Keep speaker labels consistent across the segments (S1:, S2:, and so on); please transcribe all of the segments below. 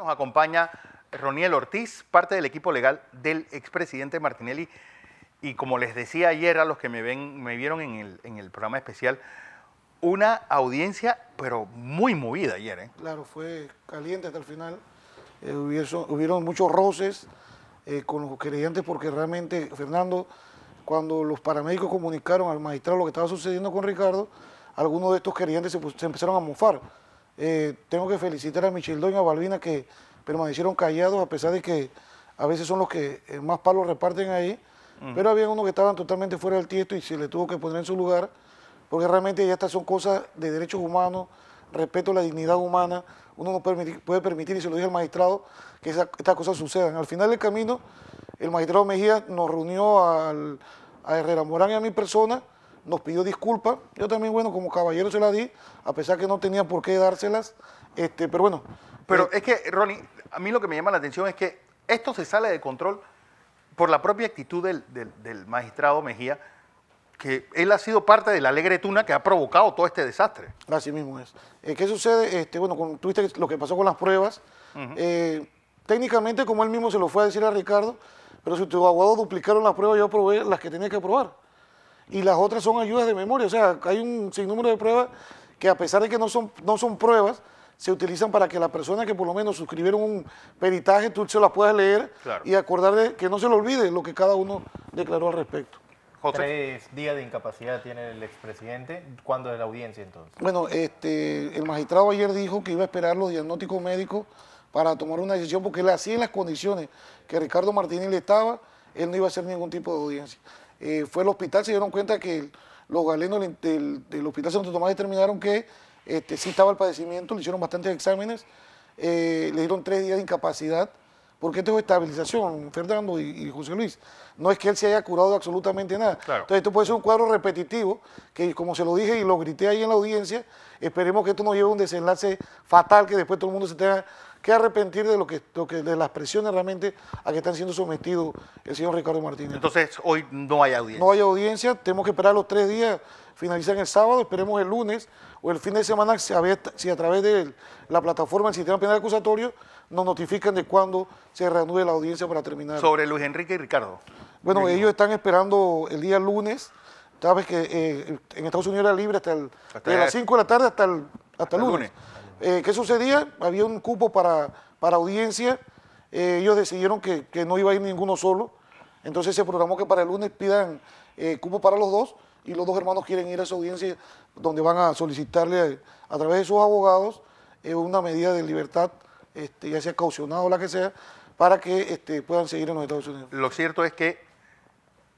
S1: Nos acompaña Roniel Ortiz, parte del equipo legal del expresidente Martinelli. Y como les decía ayer a los que me, ven, me vieron en el, programa especial, una audiencia, pero muy movida ayer. ¿eh?
S2: Claro, fue caliente hasta el final. Eh, hubieron, muchos roces eh, con los creyentes porque realmente, Fernando, cuando los paramédicos comunicaron al magistrado lo que estaba sucediendo con Ricardo, algunos de estos creyentes se empezaron a mofar eh, tengo que felicitar a Michildón y a Balbina que permanecieron callados a pesar de que a veces son los que eh, más palos reparten ahí, pero había unos que estaban totalmente fuera del tiesto y se le tuvo que poner en su lugar, porque realmente ya estas son cosas de derechos humanos, respeto a la dignidad humana, uno no puede permitir, y se lo dije al magistrado, que estas cosas sucedan. Al final del camino, el magistrado Mejía nos reunió a Herrera Morán y a mi persona, nos pidió disculpas. Yo también, bueno, como caballero se la
S1: di, a
S2: pesar que no tenía por qué dárselas. Este, pero bueno. Pero
S1: eh, es que, Ronnie, a mí lo que me llama la atención es que esto se sale de control por la propia actitud del, magistrado Mejía, que él ha sido parte de la alegre tuna que ha provocado todo este desastre. Así mismo es. Eh, ¿Qué sucede? Este, bueno, tuviste lo que pasó
S2: con las pruebas. Eh, técnicamente, como él mismo se lo fue a decir a Ricardo, pero si tu abogado duplicaron las pruebas, yo aprobé las que tenía que aprobar y las otras son ayudas de memoria. O sea, hay un sinnúmero de pruebas que a pesar de que no son, no son pruebas, se utilizan para que la persona que por lo menos suscribieron un peritaje, tú se las puedas leer y acordar de que no se le olvide lo que cada uno
S1: declaró al respecto. José. Tres días de incapacidad tiene el expresidente. ¿Cuándo es la audiencia entonces?
S2: Bueno, este, el magistrado ayer dijo que iba a esperar los diagnósticos médicos para tomar una decisión porque le hacía en las condiciones que Ricardo Martínez le estaba él no iba a hacer ningún tipo de audiencia. Eh, fue al hospital, se dieron cuenta que los galenos del, Hospital Santo Tomás determinaron que este, sí estaba el padecimiento, le hicieron bastantes exámenes, eh, le dieron tres días de incapacidad, porque esto es estabilización, Fernando y, José Luis. No es que él se haya curado absolutamente nada. Entonces, esto puede ser un cuadro repetitivo, que como se lo dije y lo grité ahí en la audiencia, esperemos que esto no lleve a un desenlace fatal, que después todo el mundo se tenga que arrepentir de lo que, de las presiones realmente a que están siendo sometidos el señor Ricardo Martínez.
S1: Entonces, hoy no hay audiencia.
S2: No hay audiencia, tenemos que esperar los tres días, finalizan el sábado, esperemos el lunes o el fin de semana si a, través de la plataforma del sistema penal acusatorio nos notifican de cuándo se reanude la audiencia para terminar. Sobre
S1: Luis Enrique y Ricardo. Bueno, ellos
S2: están esperando el día lunes, sabes que eh, en Estados Unidos era libre hasta, las 5 de la tarde hasta el, hasta, lunes. Eh, ¿Qué sucedía? Había un cupo para, para audiencia. Eh, ellos decidieron que, no iba a ir ninguno solo. Entonces se programó que para el lunes pidan eh, cupo para los dos y los dos hermanos quieren ir a esa audiencia donde van a solicitarle a, través de sus abogados una medida de libertad, este, ya sea caucionado o la que sea, para que este, puedan seguir en los Estados Unidos.
S1: Lo cierto es que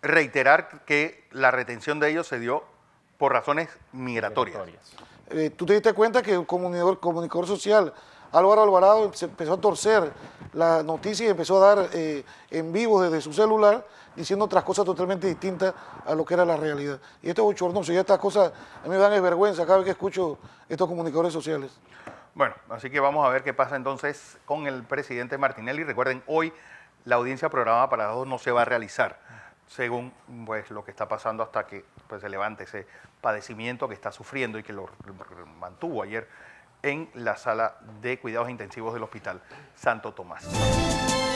S1: reiterar que la retención de ellos se dio por razones migratorias.
S2: Eh, tú te diste cuenta que el comunicador, social Álvaro Alvarado empezó a torcer la noticia y empezó a dar eh, en vivo desde su celular diciendo otras cosas totalmente distintas a lo que era la realidad. Y esto es bochornoso y estas cosas a mí me dan vergüenza cada vez que escucho estos comunicadores sociales.
S1: Bueno, así que vamos a ver qué pasa entonces con el presidente Martinelli. Recuerden, hoy la audiencia programada para dos no se va a realizar según pues, lo que está pasando hasta que pues, se levante ese padecimiento que está sufriendo y que lo mantuvo ayer en la sala de cuidados intensivos del Hospital Santo Tomás.